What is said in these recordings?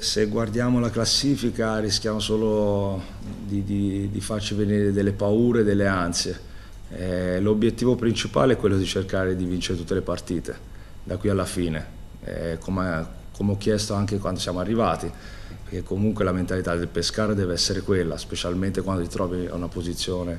Se guardiamo la classifica rischiamo solo di, di, di farci venire delle paure, delle ansie. Eh, l'obiettivo principale è quello di cercare di vincere tutte le partite, da qui alla fine, eh, come, come, ho chiesto anche quando siamo arrivati, perché comunque la mentalità del pescare deve essere quella, specialmente quando ti trovi a una posizione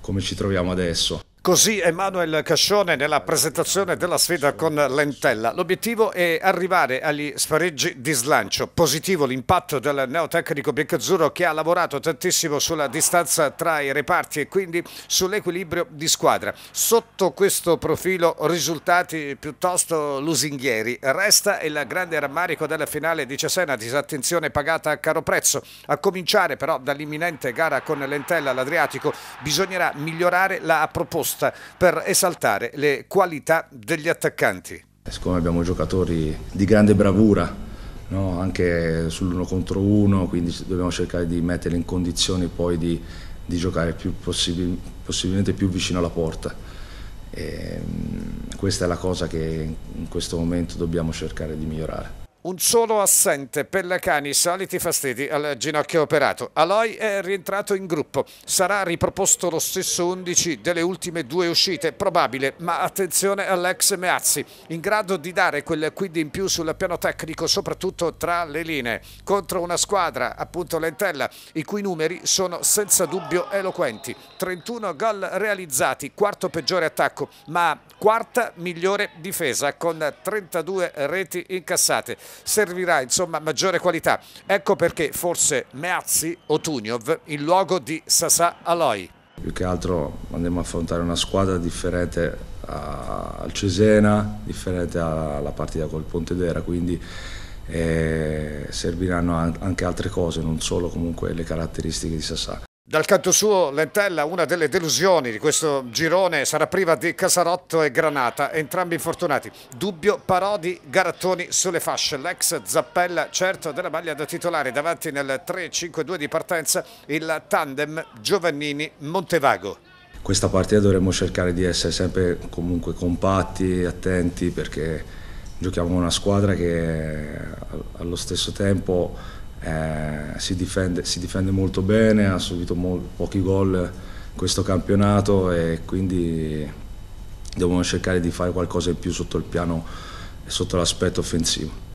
come ci troviamo adesso. Così Emanuele Cascione nella presentazione della sfida con Lentella. L'obiettivo è arrivare agli spareggi di slancio. Positivo l'impatto del neotecnico Biancazzurro che ha lavorato tantissimo sulla distanza tra i reparti e quindi sull'equilibrio di squadra. Sotto questo profilo risultati piuttosto lusinghieri. Resta il grande rammarico della finale di Cesena, disattenzione pagata a caro prezzo. A cominciare però dall'imminente gara con Lentella all'Adriatico bisognerà migliorare la proposta giusta per esaltare le qualità degli attaccanti. Eh, siccome abbiamo giocatori di grande bravura, No, anche sull'uno contro uno, quindi dobbiamo cercare di metterli in condizioni poi di, di giocare più possib possibilmente più vicino alla porta. E, ehm, questa è la cosa che in questo momento dobbiamo cercare di migliorare. Un solo assente, per le cani, soliti fastidi al ginocchio operato. Aloy è rientrato in gruppo, sarà riproposto lo stesso 11 delle ultime due uscite, probabile, ma attenzione all'ex Meazzi, in grado di dare quel quid in più sul piano tecnico, soprattutto tra le linee, contro una squadra, appunto Lentella, i cui numeri sono senza dubbio eloquenti. 31 gol realizzati, quarto peggiore attacco, ma quarta migliore difesa con 32 reti incassate servirà insomma maggiore qualità. Ecco perché forse Meazzi o Tuniov in luogo di Sasà Aloy. Più che altro andiamo a affrontare una squadra differente al Cesena, differente alla partita col Pontedera, quindi eh, serviranno anche altre cose, non solo comunque le caratteristiche di Sassà. Dal canto suo, Lentella, una delle delusioni di questo girone, sarà priva di Casarotto e Granata, entrambi infortunati. Dubbio, Parodi, Garattoni sulle fasce. L'ex Zappella, certo, della maglia da titolare. Davanti nel 3-5-2 di partenza il tandem Giovannini-Montevago. Questa partita dovremmo cercare di essere sempre comunque compatti, attenti, perché giochiamo con una squadra che eh, allo stesso tempo eh, si, difende, si, difende, molto bene, ha subito mo- pochi gol questo campionato e quindi dobbiamo cercare di fare qualcosa in più sotto il piano sotto l'aspetto offensivo.